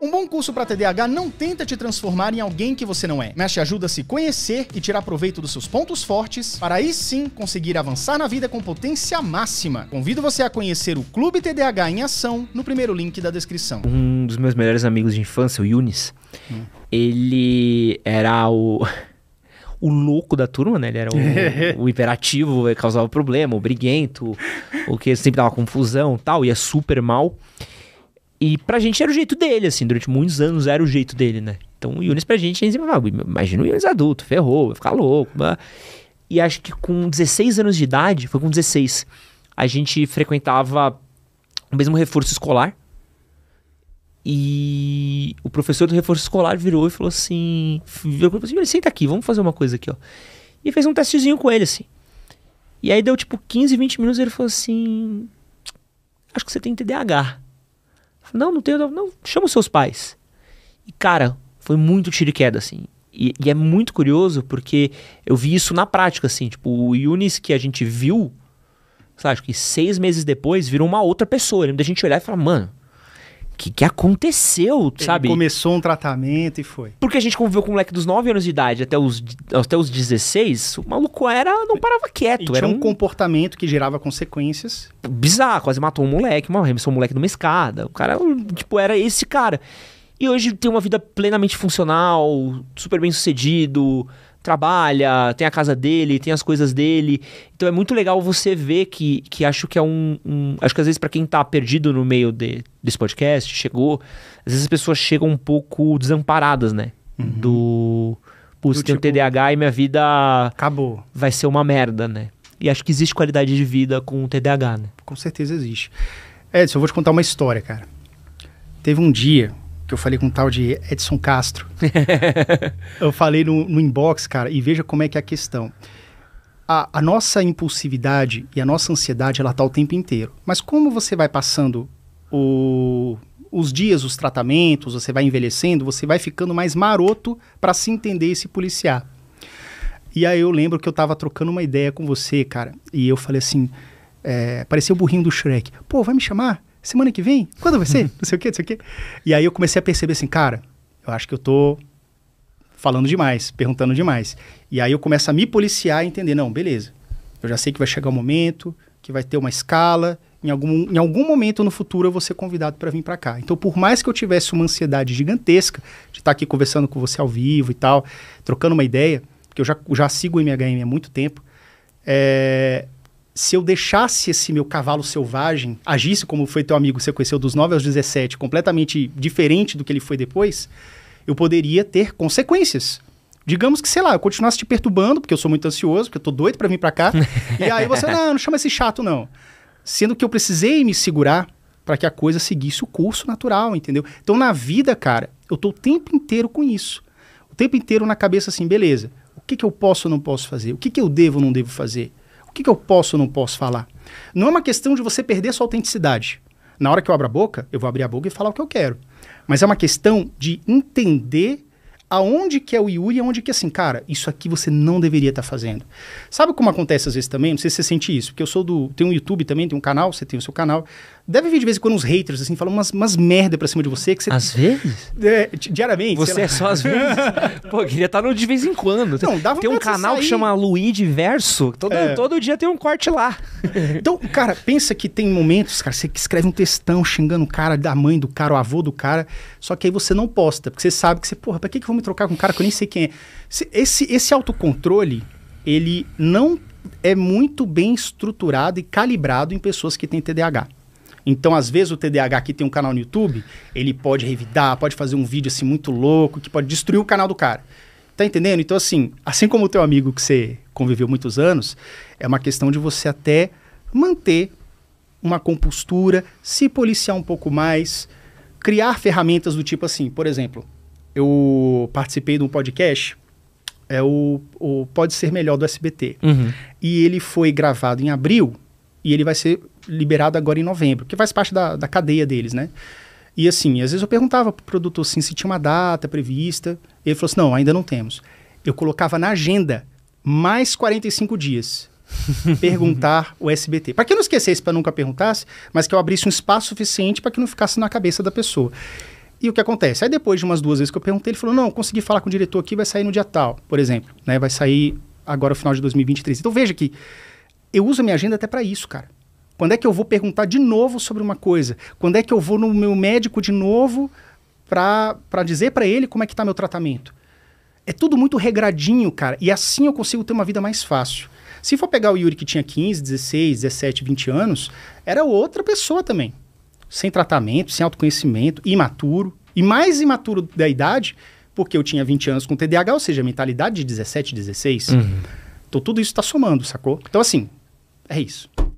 Um bom curso para TDAH não tenta te transformar em alguém que você não é, mas te ajuda a se conhecer e tirar proveito dos seus pontos fortes para aí sim conseguir avançar na vida com potência máxima. Convido você a conhecer o Clube TDAH em Ação no primeiro link da descrição. Um dos meus melhores amigos de infância, o Yunis, hum. ele era o. o louco da turma, né? Ele era o, o hiperativo, causava problema, o briguento, o que sempre dava confusão tal, ia é super mal. E pra gente era o jeito dele, assim, durante muitos anos era o jeito dele, né? Então o Yunis pra gente, a gente ah, imagina o Yunis adulto, ferrou, vai ficar louco. E acho que com 16 anos de idade, foi com 16, a gente frequentava o mesmo reforço escolar. E o professor do reforço escolar virou e falou assim: virou pro professor, assim, senta aqui, vamos fazer uma coisa aqui, ó. E fez um testezinho com ele, assim. E aí deu tipo 15, 20 minutos e ele falou assim: Acho que você tem TDAH. Não, não tenho. Não, chama os seus pais. E, cara, foi muito tiro e queda, assim. E, e, é muito curioso porque eu vi isso na prática, assim. Tipo, o Yunis que a gente viu, sabe, acho que seis meses depois virou uma outra pessoa. a gente olhar e falar, mano, que, que aconteceu, Ele sabe? Começou um tratamento e foi. Porque a gente conviveu com um moleque dos 9 anos de idade até os, até os 16, o maluco era, não parava quieto. E tinha era um, um comportamento que gerava consequências. Bizarro, quase matou um moleque, uma remissão um moleque numa escada. O cara, tipo, era esse cara. E hoje tem uma vida plenamente funcional, super bem sucedido, trabalha, tem a casa dele, tem as coisas dele. Então é muito legal você ver que, que acho que é um. um acho que às vezes para quem tá perdido no meio de, desse podcast, chegou. Às vezes as pessoas chegam um pouco desamparadas, né? Uhum. Do. Putz, tenho tipo, TDAH e minha vida. Acabou. Vai ser uma merda, né? E acho que existe qualidade de vida com o TDAH, né? Com certeza existe. Edson, eu vou te contar uma história, cara. Teve um dia que eu falei com um tal de Edson Castro. eu falei no, no, inbox, cara, e veja como é que é a questão. A, a nossa impulsividade e a nossa ansiedade, ela tá o tempo inteiro. Mas como você vai passando o, os dias, os tratamentos, você vai envelhecendo, você vai ficando mais maroto para se entender e se policiar. E aí eu lembro que eu tava trocando uma ideia com você, cara, e eu falei assim, é, parecia o burrinho do Shrek. Pô, vai me chamar? semana que vem? Quando vai ser? não sei o quê, não sei o quê. E aí eu comecei a perceber assim, cara, eu acho que eu tô falando demais, perguntando demais. E aí eu começo a me policiar e entender, não, beleza. Eu já sei que vai chegar um momento, que vai ter uma escala, em algum, em algum momento no futuro eu vou ser convidado para vir para cá. Então, por mais que eu tivesse uma ansiedade gigantesca de estar tá aqui conversando com você ao vivo e tal, trocando uma ideia, porque eu já, já sigo o MHM há muito tempo, é, se eu deixasse esse meu cavalo selvagem agisse como foi teu amigo que você conheceu dos 9 aos 17, completamente diferente do que ele foi depois, eu poderia ter consequências. Digamos que, sei lá, eu continuasse te perturbando, porque eu sou muito ansioso, porque eu tô doido para vir para cá. e aí você, não, não chama esse chato, não. Sendo que eu precisei me segurar para que a coisa seguisse o curso natural, entendeu? Então, na vida, cara, eu tô o tempo inteiro com isso. O tempo inteiro na cabeça assim, beleza, o que, que eu posso ou não posso fazer? O que, que eu devo ou não devo fazer? que, que eu posso ou não posso falar? Não é uma questão de você perder sua autenticidade. Na hora que eu abro a boca, eu vou abrir a boca e falar o que eu quero. Mas é uma questão de entender aonde que é o Yuri e aonde que é assim, cara, isso aqui você não deveria estar tá fazendo. Sabe como acontece às vezes também? Não sei se você sente isso, porque eu sou do. Tem um YouTube também, tem um canal, você tem o seu canal. Deve vir de vez em quando uns haters, assim, falam umas, umas merda pra cima de você. Que você às vezes? É, diariamente. Você é só às vezes? Pô, queria estar tá no de vez em quando. Não, dava Tem um canal sair. que chama Luigi Verso. Todo, é. todo dia tem um corte lá. então, cara, pensa que tem momentos, cara, você escreve um textão xingando o cara, da mãe do cara, o avô do cara, só que aí você não posta, porque você sabe que você, porra, pra que, que eu vou me trocar com um cara que eu nem sei quem é? Esse, esse autocontrole, ele não é muito bem estruturado e calibrado em pessoas que têm TDAH. Então, às vezes, o TDAH que tem um canal no YouTube, ele pode revidar, pode fazer um vídeo assim muito louco, que pode destruir o canal do cara. Tá entendendo? Então, assim, assim como o teu amigo que você conviveu muitos anos, é uma questão de você até manter uma compostura, se policiar um pouco mais, criar ferramentas do tipo assim. Por exemplo, eu participei de um podcast, é o, o Pode Ser Melhor do SBT. Uhum. E ele foi gravado em abril e ele vai ser liberado agora em novembro, que faz parte da, da cadeia deles, né? E assim, às vezes eu perguntava pro produtor assim, se tinha uma data prevista. Ele falou assim: não, ainda não temos. Eu colocava na agenda mais 45 dias. perguntar o SBT. Para que eu não esquecesse, para nunca perguntasse, mas que eu abrisse um espaço suficiente para que não ficasse na cabeça da pessoa. E o que acontece? Aí depois de umas duas vezes que eu perguntei, ele falou: "Não, consegui falar com o diretor aqui, vai sair no dia tal", por exemplo, né? Vai sair agora o final de 2023. Então veja que eu uso a minha agenda até para isso, cara. Quando é que eu vou perguntar de novo sobre uma coisa? Quando é que eu vou no meu médico de novo para dizer para ele como é que está meu tratamento? É tudo muito regradinho, cara. E assim eu consigo ter uma vida mais fácil. Se for pegar o Yuri que tinha 15, 16, 17, 20 anos, era outra pessoa também. Sem tratamento, sem autoconhecimento, imaturo. E mais imaturo da idade, porque eu tinha 20 anos com TDAH, ou seja, mentalidade de 17, 16. Uhum. Então tudo isso está somando, sacou? Então assim, é isso.